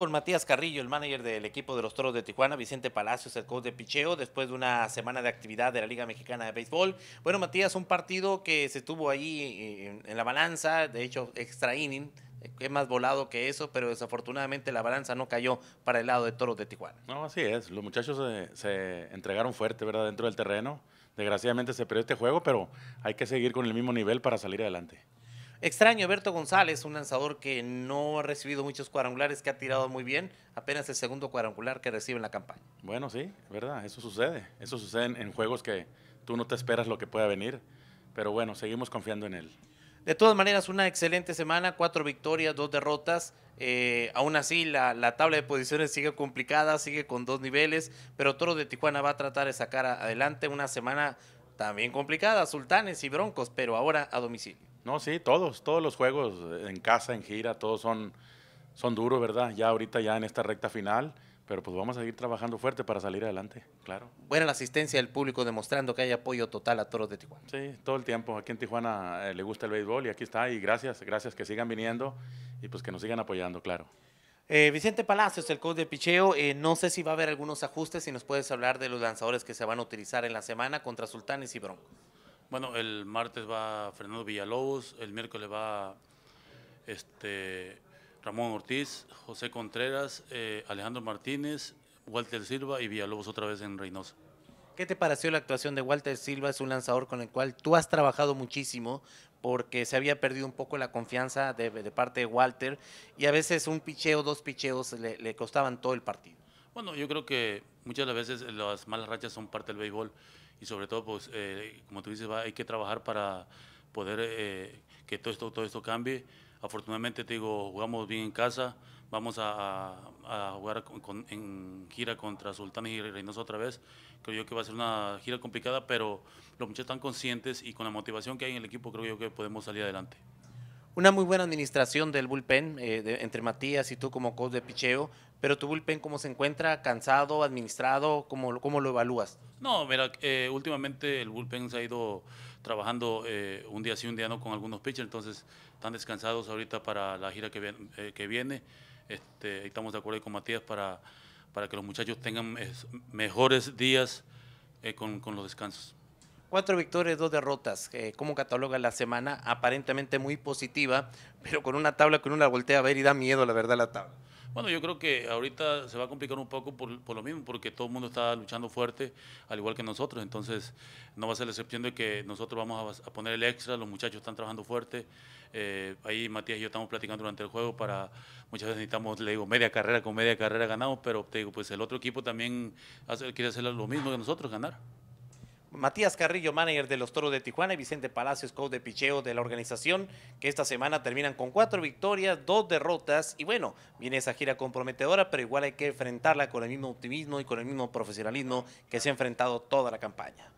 con Matías Carrillo, el manager del equipo de los Toros de Tijuana, Vicente Palacios, el coach de picheo, después de una semana de actividad de la Liga Mexicana de Béisbol. Bueno, Matías, un partido que se tuvo ahí eh, en, la balanza, de hecho, extra inning, eh, es más volado que eso, pero desafortunadamente la balanza no cayó para el lado de Toros de Tijuana. No, así es, los muchachos se, se entregaron fuerte, ¿verdad?, dentro del terreno. Desgraciadamente se perdió este juego, pero hay que seguir con el mismo nivel para salir adelante. Extraño Berto González, un lanzador que no ha recibido muchos cuadrangulares, que ha tirado muy bien, apenas el segundo cuadrangular que recibe en la campaña. Bueno, sí, verdad, eso sucede. Eso sucede en, juegos que tú no te esperas lo que pueda venir, pero bueno, seguimos confiando en él. De todas maneras, una excelente semana, cuatro victorias, dos derrotas. Eh, aún así, la, la, tabla de posiciones sigue complicada, sigue con dos niveles, pero Toro de Tijuana va a tratar de sacar adelante una semana también complicada, Sultanes y Broncos, pero ahora a domicilio. No, sí, todos, todos los juegos en casa, en gira, todos son, son duros, ¿verdad? Ya ahorita, ya en esta recta final, pero pues vamos a seguir trabajando fuerte para salir adelante, claro. Buena la asistencia del público demostrando que hay apoyo total a Toros de Tijuana. Sí, todo el tiempo. Aquí en Tijuana eh, le gusta el béisbol y aquí está. Y gracias, gracias que sigan viniendo y pues que nos sigan apoyando, claro. Eh, Vicente Palacios, el coach de picheo, eh, no sé si va a haber algunos ajustes, si nos puedes hablar de los lanzadores que se van a utilizar en la semana contra Sultanes y Cibrón. Bueno, el martes va Fernando Villalobos, el miércoles va este, Ramón Ortiz, José Contreras, eh, Alejandro Martínez, Walter Silva y Villalobos otra vez en Reynosa. ¿Qué te pareció la actuación de Walter Silva? Es un lanzador con el cual tú has trabajado muchísimo porque se había perdido un poco la confianza de, parte de Walter y a veces un picheo, dos picheos le, le costaban todo el partido. Bueno, yo creo que muchas las veces las malas rachas son parte del béisbol y sobre todo, pues, eh, como tú dices, hay que trabajar para poder eh, que todo esto, todo esto cambie. Afortunadamente, te digo, jugamos bien en casa, vamos a, jugar en gira contra Sultanes y Reynoso otra vez. Creo yo que va a ser una gira complicada, pero los muchachos están conscientes y con la motivación que hay en el equipo, creo yo que podemos salir adelante una muy buena administración del bullpen eh, entre Matías y tú como coach de picheo, pero tu bullpen, ¿cómo se encuentra? ¿Cansado? ¿Administrado? ¿Cómo, cómo lo evalúas? No, mira, eh, últimamente el bullpen se ha ido trabajando eh, un día sí, un día no con algunos pitchers, entonces están descansados ahorita para la gira que, viene. Este, estamos de acuerdo con Matías para, para que los muchachos tengan mejores días con los descansos. Cuatro victorias, dos derrotas. Eh, ¿Cómo cataloga la semana? Aparentemente muy positiva, pero con una tabla con una voltea a ver y da miedo, la verdad, la tabla. Bueno, yo creo que ahorita se va a complicar un poco por, lo mismo, porque todo el mundo está luchando fuerte, al igual que nosotros. Entonces, no va a ser la excepción de que nosotros vamos a, poner el extra, los muchachos están trabajando fuerte. Eh, ahí Matías y yo estamos platicando durante el juego para, muchas veces necesitamos, le digo, media carrera con media carrera ganamos, pero te digo, pues el otro equipo también quiere hacer lo mismo que nosotros, ganar. Matías Carrillo, manager de los Toros de Tijuana, y Vicente Palacios, coach de picheo de la organización, que esta semana terminan con cuatro victorias, dos derrotas, y bueno, viene esa gira comprometedora, pero igual hay que enfrentarla con el mismo optimismo y con el mismo profesionalismo que se ha enfrentado toda la campaña.